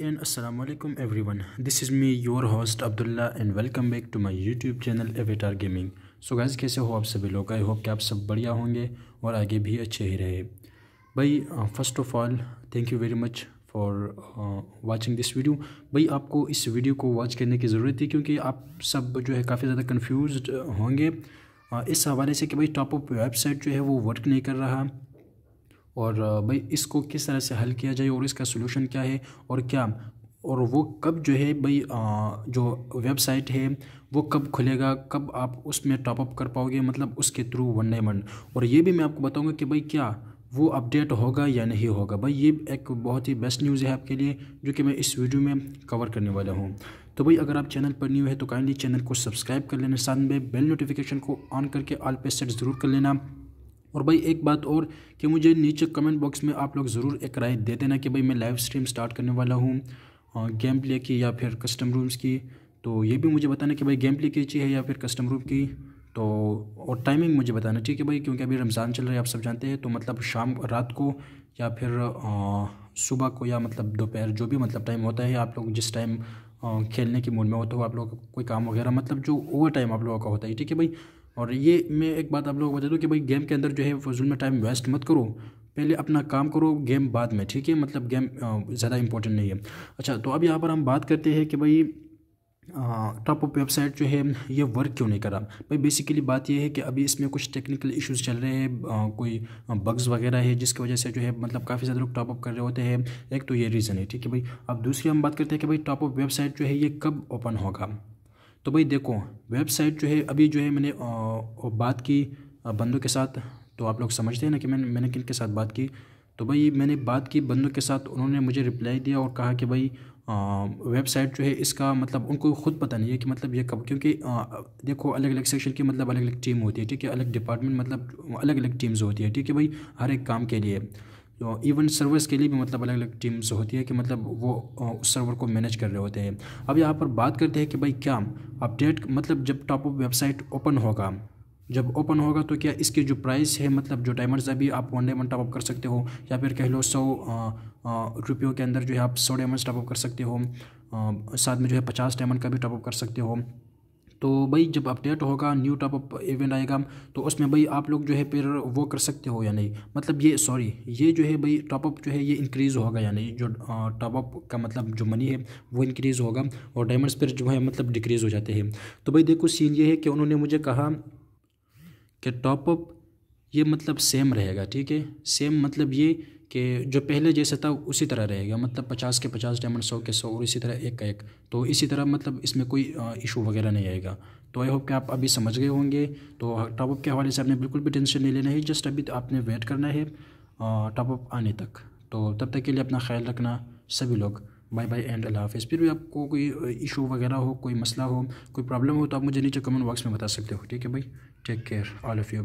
and assalamualaikum everyone this is me your host abdullah and welcome back to my youtube channel avatar gaming so guys कैसे हो आप सभी लोग I hope कि आप सब बढ़िया होंगे और आगे भी अच्छे ही रहे भाई first of all thank you very much for watching this video भाई आपको इस वीडियो को वॉच करने की ज़रूरत थी क्योंकि आप सब जो है काफ़ी ज़्यादा कन्फ्यूज होंगे इस हवाले से कि भाई टॉप अप वेबसाइट जो है वो वर्क नहीं कर रहा और भाई इसको किस तरह से हल किया जाए और इसका सोल्यूशन क्या है और क्या और वो कब जो है भाई जो वेबसाइट है वो कब खुलेगा कब आप उसमें टॉपअप कर पाओगे मतलब उसके थ्रू वन डे वन और ये भी मैं आपको बताऊंगा कि भाई क्या वो अपडेट होगा या नहीं होगा भाई ये एक बहुत ही बेस्ट न्यूज़ है आपके लिए जो कि मैं इस वीडियो में कवर करने वाला हूँ तो भाई अगर आप चैनल पर न्यू है तो काइंडली चैनल को सब्सक्राइब कर लेना साथ में बेल नोटिफिकेशन को ऑन करके ऑल पे सेट ज़रूर कर लेना और भाई एक बात और कि मुझे नीचे कमेंट बॉक्स में आप लोग ज़रूर एक राय दे देना कि भाई मैं लाइव स्ट्रीम स्टार्ट करने वाला हूँ गेम प्ले की या फिर कस्टम रूम्स की तो ये भी मुझे बताना कि भाई गेम प्ले की चाहिए या फिर कस्टम रूम की तो और टाइमिंग मुझे बताना ठीक है भाई क्योंकि अभी रमज़ान चल रहा है आप सब जानते हैं तो मतलब शाम रात को या फिर सुबह को या मतलब दोपहर जो भी मतलब टाइम होता है आप लोग जिस टाइम खेलने के मूड में होते हो आप लोग कोई काम वगैरह मतलब जो ओवर टाइम आप लोगों का होता है ठीक है भाई और ये मैं एक बात आप लोगों को बता दूँ कि भाई गेम के अंदर जो है फजूल में टाइम वेस्ट मत करो पहले अपना काम करो गेम बाद में ठीक है मतलब गेम ज़्यादा इंपॉर्टेंट नहीं है अच्छा तो अब यहाँ पर हम बात करते हैं कि भाई टॉप ऑफ वेबसाइट जो है ये वर्क क्यों नहीं करा भाई बेसिकली बात यह है कि अभी इसमें कुछ टेक्निकल इश्यूज चल रहे हैं कोई बग्स वगैरह है जिसकी वजह से जो है मतलब काफ़ी ज़्यादा लोग टॉपअप कर रहे होते हैं एक तो ये रीज़न है ठीक है भाई अब दूसरी हम बात करते हैं कि भाई टॉप ऑफ वेबसाइट जो है ये कब ओपन होगा तो भाई देखो वेबसाइट जो है अभी जो है मैंने बात की बंदों के साथ तो आप लोग समझते हैं ना कि मैंने मैंने किन के साथ बात की तो भाई मैंने बात की बंदों के साथ उन्होंने मुझे रिप्लाई दिया और कहा कि भाई वेबसाइट जो है इसका मतलब उनको खुद पता नहीं है कि मतलब ये कब क्योंकि आ, देखो अलग अलग सेक्शन की मतलब अलग अलग टीम होती है ठीक है अलग डिपार्टमेंट मतलब अलग अलग टीम्स होती है ठीक है भाई हर एक काम के लिए इवन तो सर्वर्स के लिए भी मतलब अलग अलग टीम्स होती है कि मतलब वो उस सर्वर को मैनेज कर रहे होते हैं अब यहाँ पर बात करते हैं कि भाई क्या अपडेट मतलब जब टॉप ऑफ वेबसाइट ओपन होगा जब ओपन होगा तो क्या इसके जो प्राइस है मतलब जो टाइमर्स अभी आप वन डे वन टॉपअप कर सकते हो या फिर कह लो सौ रुपयों के अंदर जो है आप सौ डायमंड टॉपअप कर सकते हो साथ में जो है पचास डायमंड का भी टॉपअप कर सकते हो तो भाई जब अपडेट होगा न्यू टॉप अप इवेंट आएगा तो उसमें भाई आप लोग जो है फिर वो कर सकते हो या नहीं मतलब ये सॉरी ये जो है भाई टॉप अप जो है ये इंक्रीज़ होगा या नहीं जो टॉप अप का मतलब जो मनी है वो इंक्रीज़ होगा और डायमंड्स पर जो है मतलब डिक्रीज़ हो जाते हैं तो भाई देखो सीन ये है कि उन्होंने मुझे कहा कि टॉप अप ये मतलब सेम रहेगा ठीक है सेम मतलब ये कि जो पहले जैसा था उसी तरह रहेगा मतलब पचास के पचास डायमंड सौ के सौ और इसी तरह एक का एक तो इसी तरह मतलब इसमें कोई इशू वगैरह नहीं आएगा तो आई होप कि आप अभी समझ गए होंगे तो टॉपअप के हवाले से आपने बिल्कुल भी टेंशन नहीं लेना है जस्ट अभी तो आपने वेट करना है टॉपअप आने तक तो तब तक के लिए अपना ख्याल रखना सभी लोग बाय बाय एंड अल्लाह हाफिज़ फिर भी आपको कोई इशू वगैरह हो कोई मसला हो कोई प्रॉब्लम हो तो आप मुझे नीचे कमेंट बॉक्स में बता सकते हो ठीक है भाई take care all of you